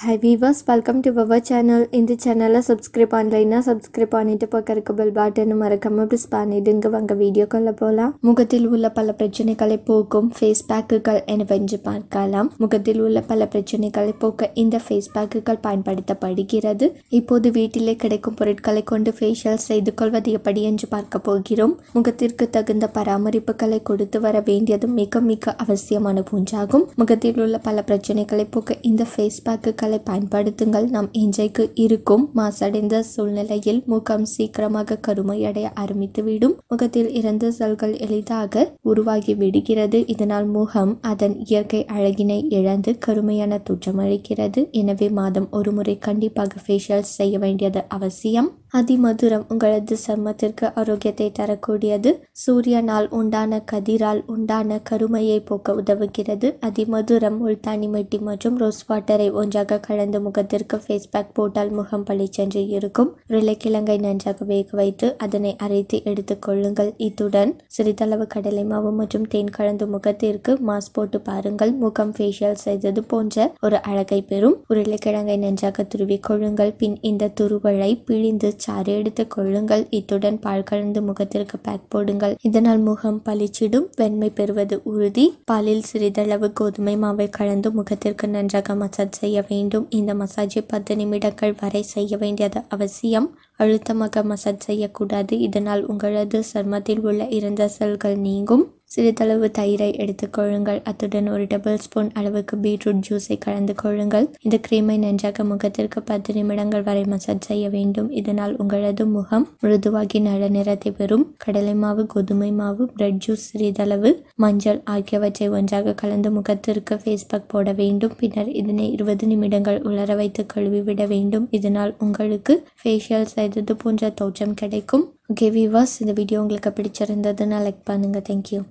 high viewers welcome to power channel இந்த சேனலை subscribe ஆன்லைனாக subscribe பண்ணிட்டு பக்கம் இருக்க பெல் பட்டனு மறக்காமல் ப்ரெஸ் பண்ணிடுங்க வாங்க வீடியோக்குள்ள போகலாம் முகத்தில் உள்ள பல பிரச்சனைகளை போக்கும் ஃபேஸ் பேக்குகள் எனவென்று பார்க்கலாம் முகத்தில் உள்ள பல பிரச்சனைகளை போக்க இந்த ஃபேஸ் பேக்குகள் பயன்படுத்தப்படுகிறது இப்போது வீட்டிலே கிடைக்கும் பொருட்களை கொண்டு ஃபேஷியல் செய்து கொள்வது எப்படி என்று பார்க்க போகிறோம் முகத்திற்கு தகுந்த பராமரிப்புகளை கொடுத்து வர வேண்டியது மிக மிக அவசியமான பூஞ்சாகும் முகத்தில் உள்ள பல பிரச்சனைகளை போக்க இந்த ஃபேஸ் பேக்குகள் பொருட்களை பயன்படுத்துங்கள் நம் இன்றைக்கு இருக்கும் மாசடைந்த சூழ்நிலையில் முகம் சீக்கிரமாக கருமையடைய ஆரம்பித்துவிடும் முகத்தில் இறந்த செல்கள் எளிதாக உருவாகி விடுகிறது இதனால் முகம் அதன் இயற்கை அழகினை இழந்து கருமையான தோற்றமளிக்கிறது எனவே மாதம் ஒரு முறை கண்டிப்பாக ஃபேஷியல் செய்ய வேண்டியது அவசியம் அதிமதுரம் உங்களது சர்மத்திற்கு ஆரோக்கியத்தை தரக்கூடியது சூரியனால் உண்டான கதிரால் உண்டான கருமையை போக்க உதவுகிறது அதிமதுரம் முல்தானி மெட்டி மற்றும் ரோஸ் வாட்டரை ஒன்றாக கலந்து முகத்திற்கு ஃபேஸ் பேக் போட்டால் முகம் பளிச்சென்று இருக்கும் உருளைக்கிழங்கை நன்றாக வேக வைத்து அதனை அரைத்து எடுத்துக்கொள்ளுங்கள் இத்துடன் சிறிதளவு கடலை மாவு மற்றும் தேன் கலந்து முகத்திற்கு மாஸ்க் போட்டு பாருங்கள் முகம் ஃபேஷியல் செய்தது போன்ற ஒரு அழகை பெறும் உருளைக்கிழங்கை நன்றாக துருவிக்கொள்ளுங்கள் பின் இந்த துருவலை பிழிந்து சாறு எடுத்து கொள்ளுங்கள் இத்துடன் பால் கலந்து முகத்திற்கு பேக் போடுங்கள் இதனால் முகம் பளிச்சிடும் வெண்மை பெறுவது உறுதி பாலில் சிறிதளவு கோதுமை மாவை கலந்து முகத்திற்கு நன்றாக மசாஜ் செய்ய வேண்டும் இந்த மசாஜை பத்து நிமிடங்கள் வரை செய்ய வேண்டியது அவசியம் அழுத்தமாக மசாஜ் செய்யக்கூடாது இதனால் உங்களது சர்மத்தில் உள்ள இறந்த செல்கள் நீங்கும் சிறிதளவு தயிரை எடுத்துக்கொள்ளுங்கள் அத்துடன் ஒரு டபுள் ஸ்பூன் அளவுக்கு பீட்ரூட் ஜூஸை கலந்து கொள்ளுங்கள் இந்த கிரீமை நன்றாக முகத்திற்கு பத்து நிமிடங்கள் வரை மசாஜ் செய்ய வேண்டும் இதனால் உங்களது முகம் மிருதுவாகி நல்ல நிறத்தை பெறும் கடலை மாவு கோதுமை மாவு பிரெட் ஜூஸ் சிறிதளவு மஞ்சள் ஆகியவற்றை ஒன்றாக கலந்து முகத்திற்கு ஃபேஸ்பேக் போட வேண்டும் பின்னர் இதனை இருபது நிமிடங்கள் உலர வைத்து கழுவி விட வேண்டும் இதனால் உங்களுக்கு ஃபேஷியல் செய்தது போன்ற தோற்றம் கிடைக்கும் ஓகே விவாஸ் இந்த வீடியோ உங்களுக்கு பிடிச்சிருந்ததுன்னா லைக் பண்ணுங்கள் தேங்க்யூ